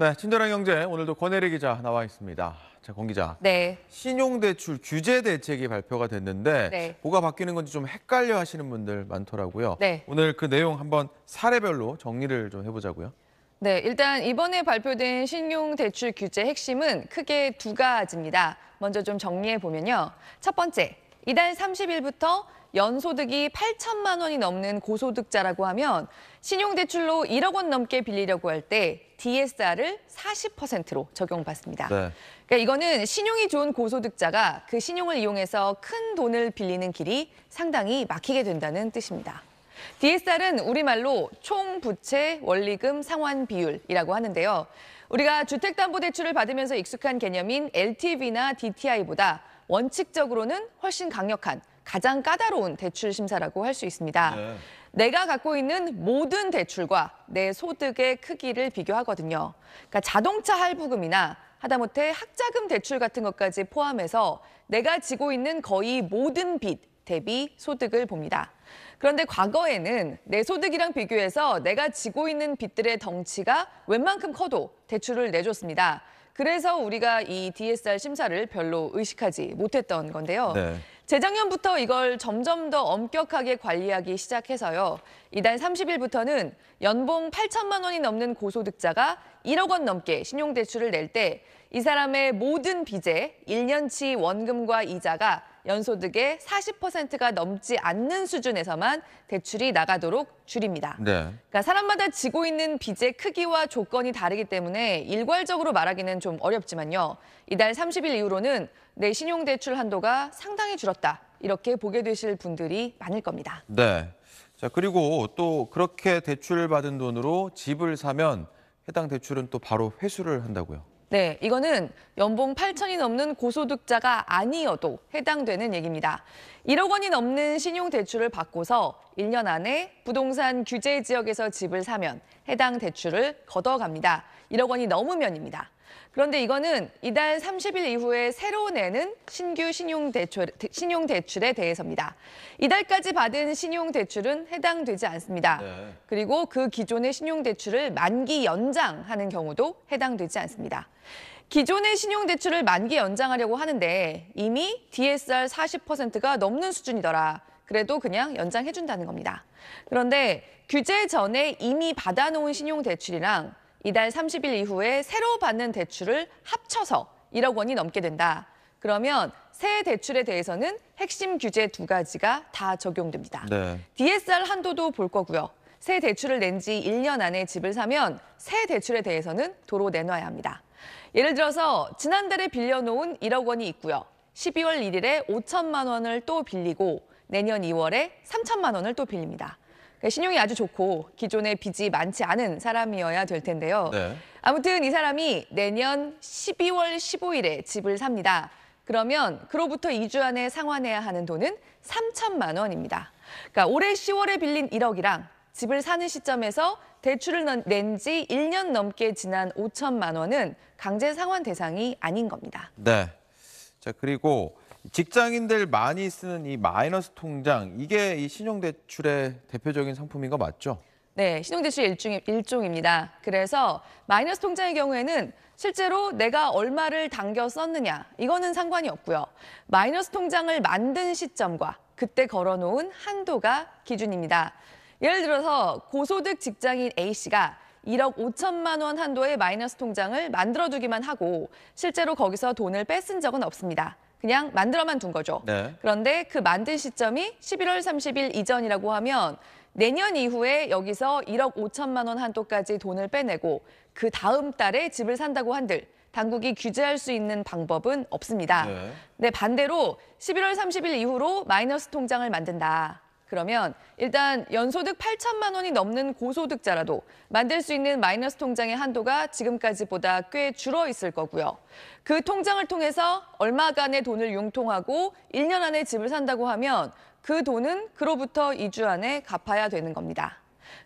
네, 친절한 경제 오늘도 권혜리 기자 나와 있습니다. 자, 권 기자. 네. 신용대출 규제 대책이 발표가 됐는데 네. 뭐가 바뀌는 건지 좀 헷갈려 하시는 분들 많더라고요. 네. 오늘 그 내용 한번 사례별로 정리를 좀 해보자고요. 네, 일단 이번에 발표된 신용대출 규제 핵심은 크게 두 가지입니다. 먼저 좀 정리해 보면요. 첫 번째, 이달 30일부터 연소득이 8천만 원이 넘는 고소득자라고 하면 신용대출로 1억 원 넘게 빌리려고 할 때 DSR을 40%로 적용받습니다. 네. 그러니까 이거는 신용이 좋은 고소득자가 그 신용을 이용해서 큰 돈을 빌리는 길이 상당히 막히게 된다는 뜻입니다. DSR은 우리말로 총부채 원리금 상환 비율이라고 하는데요. 우리가 주택담보대출을 받으면서 익숙한 개념인 LTV나 DTI보다 원칙적으로는 훨씬 강력한 가장 까다로운 대출 심사라고 할 수 있습니다. 네. 내가 갖고 있는 모든 대출과 내 소득의 크기를 비교하거든요. 그러니까 자동차 할부금이나 하다못해 학자금 대출 같은 것까지 포함해서 내가 지고 있는 거의 모든 빚 대비 소득을 봅니다. 그런데 과거에는 내 소득이랑 비교해서 내가 지고 있는 빚들의 덩치가 웬만큼 커도 대출을 내줬습니다. 그래서 우리가 이 DSR 심사를 별로 의식하지 못했던 건데요. 네. 재작년부터 이걸 점점 더 엄격하게 관리하기 시작해서요. 이달 30일부터는 연봉 8천만 원이 넘는 고소득자가 1억 원 넘게 신용대출을 낼 때 이 사람의 모든 빚에 1년치 원금과 이자가 연소득의 40%가 넘지 않는 수준에서만 대출이 나가도록 줄입니다. 네. 그러니까 사람마다 지고 있는 빚의 크기와 조건이 다르기 때문에 일괄적으로 말하기는 좀 어렵지만요. 이달 30일 이후로는 내 신용대출 한도가 상당히 줄었다. 이렇게 보게 되실 분들이 많을 겁니다. 네. 자, 그리고 또 그렇게 대출을 받은 돈으로 집을 사면 해당 대출은 또 바로 회수를 한다고요. 네, 이거는 연봉 8천이 넘는 고소득자가 아니어도 해당되는 얘기입니다. 1억 원이 넘는 신용대출을 받고서 1년 안에 부동산 규제 지역에서 집을 사면 해당 대출을 걷어갑니다. 1억 원이 넘으면입니다. 그런데 이거는 이달 30일 이후에 새로 내는 신규 신용대출, 신용대출에 대해서입니다. 이달까지 받은 신용대출은 해당되지 않습니다. 네. 그리고 그 기존의 신용대출을 만기 연장하는 경우도 해당되지 않습니다. 기존의 신용대출을 만기 연장하려고 하는데 이미 DSR 40%가 넘는 수준이더라. 그래도 그냥 연장해준다는 겁니다. 그런데 규제 전에 이미 받아놓은 신용대출이랑 이달 30일 이후에 새로 받는 대출을 합쳐서 1억 원이 넘게 된다. 그러면 새 대출에 대해서는 핵심 규제 두 가지가 다 적용됩니다. 네. DSR 한도도 볼 거고요. 새 대출을 낸 지 1년 안에 집을 사면 새 대출에 대해서는 도로 내놔야 합니다. 예를 들어서 지난달에 빌려놓은 1억 원이 있고요. 12월 1일에 5천만 원을 또 빌리고 내년 2월에 3천만 원을 또 빌립니다. 그러니까 신용이 아주 좋고 기존에 빚이 많지 않은 사람이어야 될 텐데요. 네. 아무튼 이 사람이 내년 12월 15일에 집을 삽니다. 그러면 그로부터 2주 안에 상환해야 하는 돈은 3천만 원입니다. 그러니까 올해 10월에 빌린 1억이랑 집을 사는 시점에서 대출을 낸 지 1년 넘게 지난 5천만 원은 강제 상환 대상이 아닌 겁니다. 네. 자, 그리고 직장인들 많이 쓰는 이 마이너스 통장 이게 이 신용대출의 대표적인 상품인 거 맞죠? 네, 신용대출 일종, 일종입니다. 그래서 마이너스 통장의 경우에는 실제로 내가 얼마를 당겨 썼느냐 이거는 상관이 없고요. 마이너스 통장을 만든 시점과 그때 걸어놓은 한도가 기준입니다. 예를 들어서 고소득 직장인 A씨가 1억 5천만 원 한도의 마이너스 통장을 만들어두기만 하고 실제로 거기서 돈을 뺏은 적은 없습니다. 그냥 만들어만 둔 거죠. 네. 그런데 그 만든 시점이 11월 30일 이전이라고 하면 내년 이후에 여기서 1억 5천만 원 한도까지 돈을 빼내고 그 다음 달에 집을 산다고 한들 당국이 규제할 수 있는 방법은 없습니다. 네. 네, 반대로 11월 30일 이후로 마이너스 통장을 만든다. 그러면 일단 연소득 8천만 원이 넘는 고소득자라도 만들 수 있는 마이너스 통장의 한도가 지금까지보다 꽤 줄어 있을 거고요. 그 통장을 통해서 얼마간의 돈을 융통하고 1년 안에 집을 산다고 하면 그 돈은 그로부터 2주 안에 갚아야 되는 겁니다.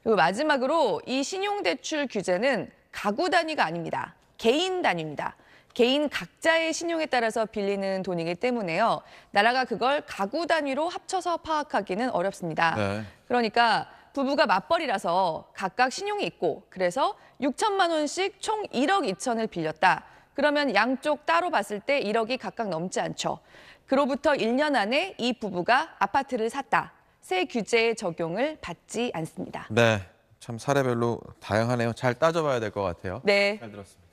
그리고 마지막으로 이 신용대출 규제는 가구 단위가 아닙니다. 개인 단위입니다. 개인 각자의 신용에 따라서 빌리는 돈이기 때문에요. 나라가 그걸 가구 단위로 합쳐서 파악하기는 어렵습니다. 네. 그러니까 부부가 맞벌이라서 각각 신용이 있고 그래서 6천만 원씩 총 1억 2천을 빌렸다. 그러면 양쪽 따로 봤을 때 1억이 각각 넘지 않죠. 그로부터 1년 안에 이 부부가 아파트를 샀다. 새 규제의 적용을 받지 않습니다. 네, 참 사례별로 다양하네요. 잘 따져봐야 될 것 같아요. 네. 잘 들었습니다.